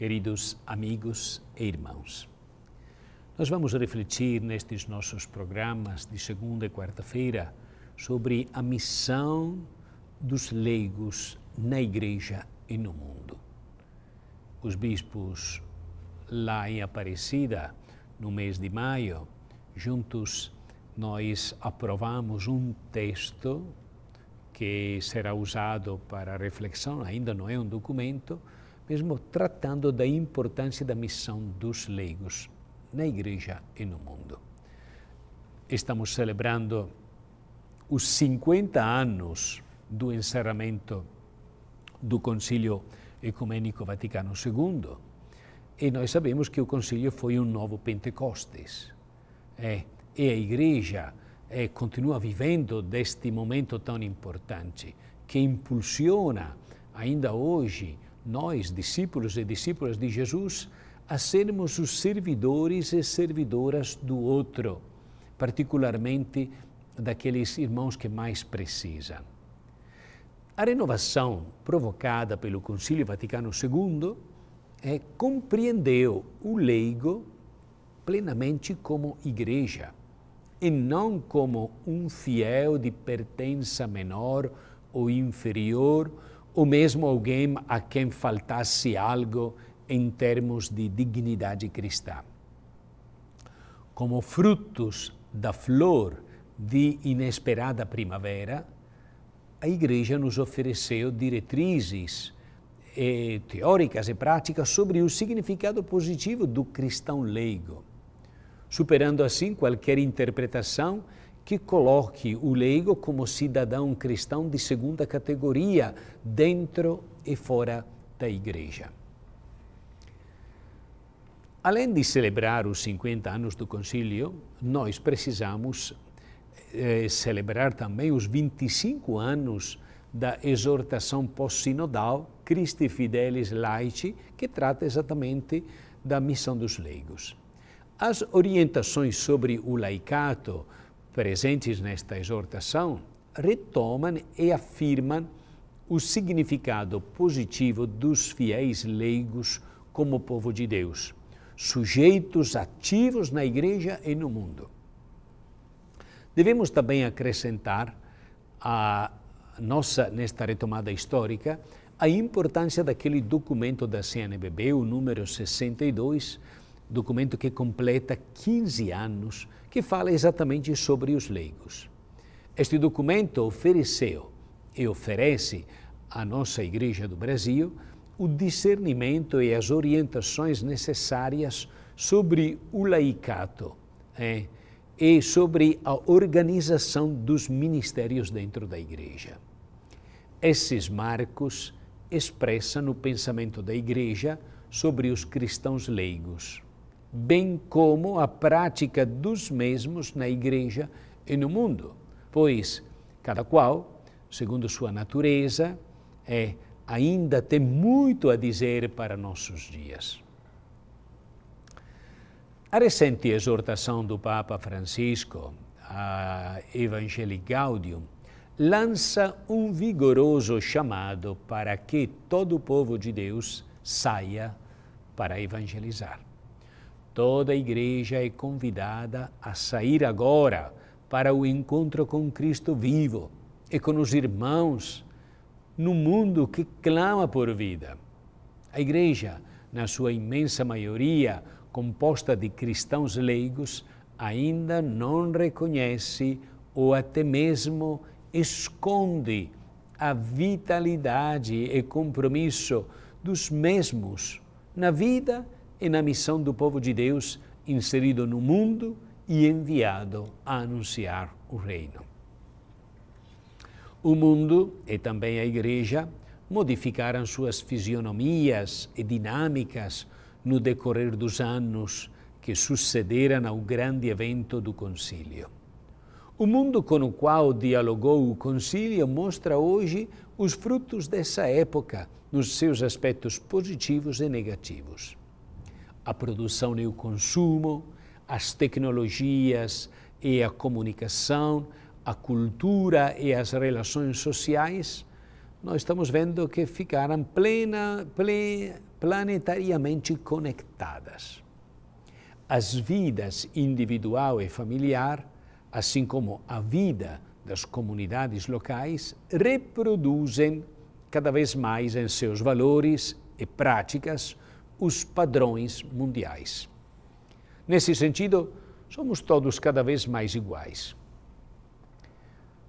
Queridos amigos e irmãos, nós vamos refletir nestes nossos programas de segunda e quarta-feira sobre a missão dos leigos na Igreja e no mundo. Os bispos lá em Aparecida, no mês de maio, juntos nós aprovamos um texto que será usado para reflexão, ainda não é um documento, mesmo tratando da importância da missão dos leigos na Igreja e no mundo. Estamos celebrando os 50 anos do encerramento do Concílio Ecumênico Vaticano II. E nós sabemos que o Concílio foi um novo Pentecostes. É, e a Igreja é, continua vivendo deste momento tão importante, que impulsiona ainda hoje nós, discípulos e discípulas de Jesus, a sermos os servidores e servidoras do outro, particularmente daqueles irmãos que mais precisam. A renovação provocada pelo Concílio Vaticano II é, compreendeu o leigo plenamente como igreja e não como um fiel de pertença menor ou inferior o mesmo alguém a quem faltasse algo em termos de dignidade cristã. Como frutos da flor de inesperada primavera, a Igreja nos ofereceu diretrizes e eh, teóricas e práticas sobre o significado positivo do cristão leigo, superando assim qualquer interpretação que coloque o leigo como cidadão cristão de segunda categoria, dentro e fora da igreja. Além de celebrar os 50 anos do concílio, nós precisamos eh, celebrar também os 25 anos da exortação pós-sinodal Christi Fidelis Laici, que trata exatamente da missão dos leigos. As orientações sobre o laicato presentes nesta exortação retomam e afirmam o significado positivo dos fiéis leigos como povo de Deus, sujeitos ativos na igreja e no mundo. Devemos também acrescentar a nossa nesta retomada histórica a importância daquele documento da CNBB, o número 62, documento que completa 15 anos, que fala exatamente sobre os leigos. Este documento ofereceu e oferece à nossa Igreja do Brasil o discernimento e as orientações necessárias sobre o laicato é, e sobre a organização dos ministérios dentro da Igreja. Esses marcos expressam o pensamento da Igreja sobre os cristãos leigos bem como a prática dos mesmos na igreja e no mundo, pois cada qual, segundo sua natureza, é ainda tem muito a dizer para nossos dias. A recente exortação do Papa Francisco, a Evangelii Gaudium, lança um vigoroso chamado para que todo o povo de Deus saia para evangelizar. Toda a igreja é convidada a sair agora para o encontro com Cristo vivo e com os irmãos no mundo que clama por vida. A igreja, na sua imensa maioria, composta de cristãos leigos, ainda não reconhece ou até mesmo esconde a vitalidade e compromisso dos mesmos na vida e e na missão do povo de Deus inserido no mundo e enviado a anunciar o reino. O mundo e também a igreja modificaram suas fisionomias e dinâmicas no decorrer dos anos que sucederam ao grande evento do concílio. O mundo com o qual dialogou o concílio mostra hoje os frutos dessa época nos seus aspectos positivos e negativos a produção e o consumo, as tecnologias e a comunicação, a cultura e as relações sociais, nós estamos vendo que ficaram plena, planetariamente conectadas. As vidas individual e familiar, assim como a vida das comunidades locais, reproduzem cada vez mais em seus valores e práticas os padrões mundiais. Nesse sentido, somos todos cada vez mais iguais.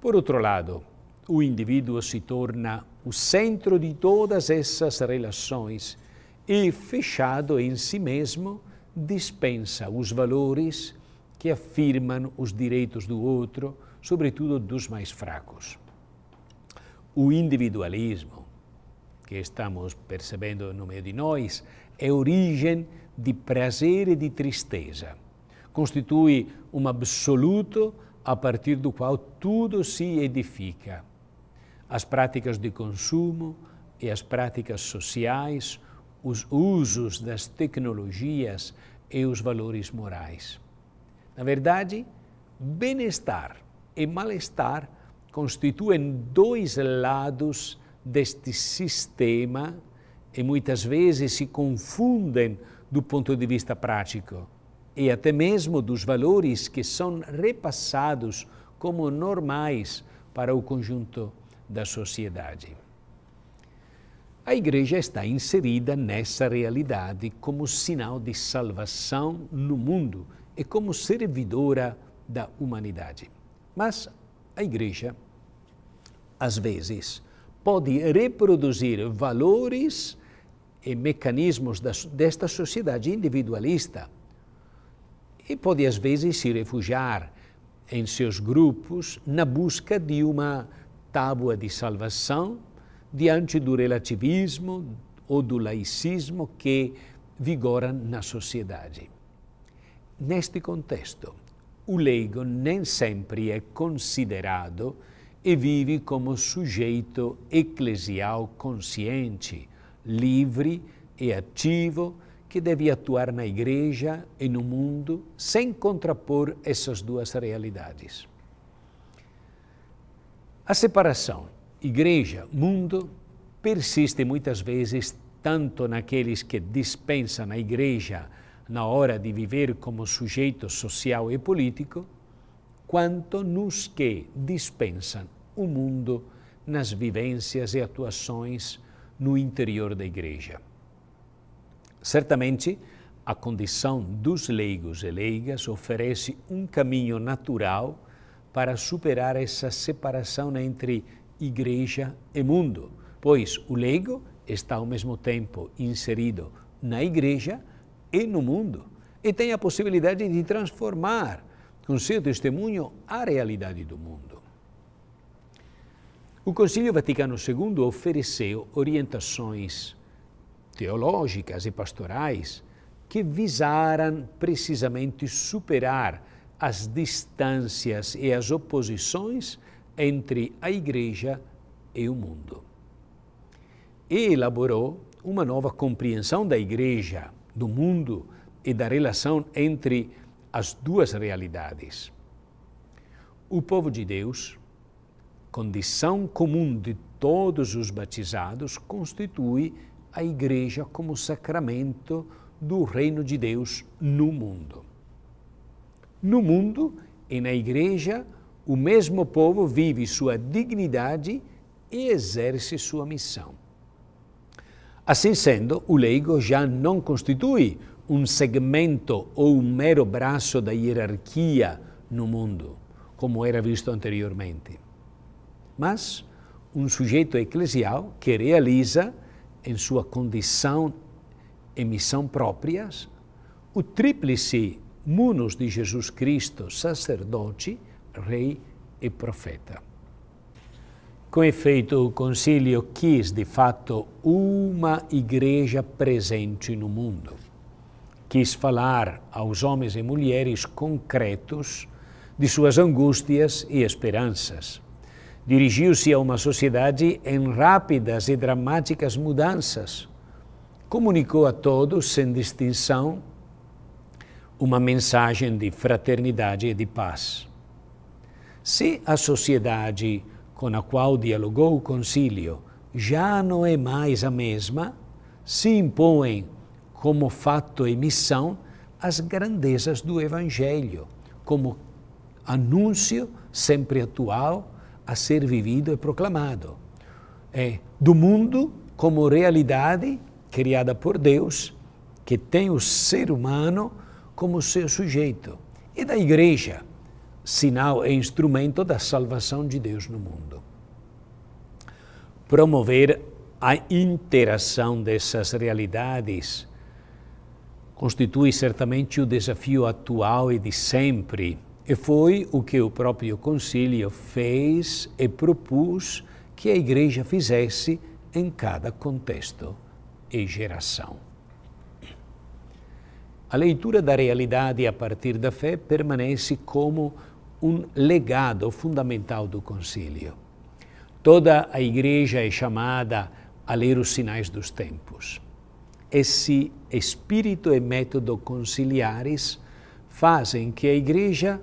Por outro lado, o indivíduo se torna o centro de todas essas relações e, fechado em si mesmo, dispensa os valores que afirmam os direitos do outro, sobretudo dos mais fracos. O individualismo, que estamos percebendo no meio de nós é origem de prazer e de tristeza. Constitui um absoluto a partir do qual tudo se edifica. As práticas de consumo e as práticas sociais, os usos das tecnologias e os valores morais. Na verdade, bem-estar e mal-estar constituem dois lados deste sistema e muitas vezes se confundem do ponto de vista prático e até mesmo dos valores que são repassados como normais para o conjunto da sociedade. A Igreja está inserida nessa realidade como sinal de salvação no mundo e como servidora da humanidade. Mas a Igreja, às vezes, pode reproduzir valores e mecanismos desta sociedade individualista e pode às vezes se refugiar em seus grupos na busca de uma tábua de salvação diante do relativismo ou do laicismo que vigora na sociedade. Neste contexto, o leigo nem sempre é considerado e vive como sujeito eclesial consciente, livre e ativo, que deve atuar na igreja e no mundo sem contrapor essas duas realidades. A separação igreja-mundo persiste muitas vezes tanto naqueles que dispensam a igreja na hora de viver como sujeito social e político, quanto nos que dispensam o mundo nas vivências e atuações no interior da Igreja. Certamente, a condição dos leigos e leigas oferece um caminho natural para superar essa separação entre Igreja e mundo, pois o leigo está ao mesmo tempo inserido na Igreja e no mundo e tem a possibilidade de transformar com seu testemunho a realidade do mundo. O Conselho Vaticano II ofereceu orientações teológicas e pastorais que visaram precisamente superar as distâncias e as oposições entre a Igreja e o mundo. E elaborou uma nova compreensão da Igreja, do mundo e da relação entre as duas realidades. O povo de Deus, condição comum de todos os batizados, constitui a Igreja como sacramento do reino de Deus no mundo. No mundo e na Igreja, o mesmo povo vive sua dignidade e exerce sua missão. Assim sendo, o leigo já não constitui um segmento ou um mero braço da hierarquia no mundo, como era visto anteriormente, mas um sujeito eclesial que realiza, em sua condição e missão próprias, o tríplice munus de Jesus Cristo, sacerdote, rei e profeta. Com efeito, o concílio quis, de fato, uma igreja presente no mundo quis falar aos homens e mulheres concretos de suas angústias e esperanças. Dirigiu-se a uma sociedade em rápidas e dramáticas mudanças. Comunicou a todos, sem distinção, uma mensagem de fraternidade e de paz. Se a sociedade com a qual dialogou o concílio já não é mais a mesma, se impõem como fato e missão as grandezas do Evangelho, como anúncio sempre atual a ser vivido e proclamado. É, do mundo como realidade criada por Deus, que tem o ser humano como seu sujeito, e da igreja, sinal e instrumento da salvação de Deus no mundo. Promover a interação dessas realidades constitui certamente o desafio atual e de sempre. E foi o que o próprio concílio fez e propôs que a igreja fizesse em cada contexto e geração. A leitura da realidade a partir da fé permanece como um legado fundamental do concílio. Toda a igreja é chamada a ler os sinais dos tempos. Esse espírito e método conciliares fazem que a Igreja,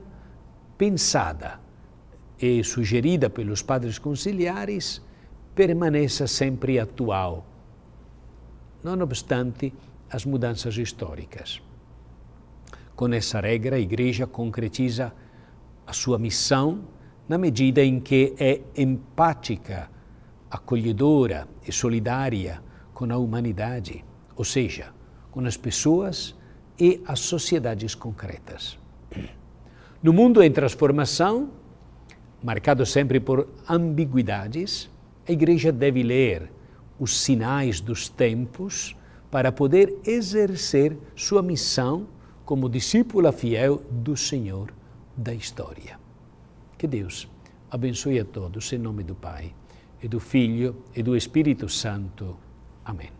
pensada e sugerida pelos padres conciliares, permaneça sempre atual, não obstante as mudanças históricas. Com essa regra, a Igreja concretiza a sua missão na medida em que é empática, acolhedora e solidária com a humanidade, ou seja, com as pessoas e as sociedades concretas. No mundo em transformação, marcado sempre por ambiguidades, a Igreja deve ler os sinais dos tempos para poder exercer sua missão como discípula fiel do Senhor da história. Que Deus abençoe a todos em nome do Pai, e do Filho e do Espírito Santo. Amém.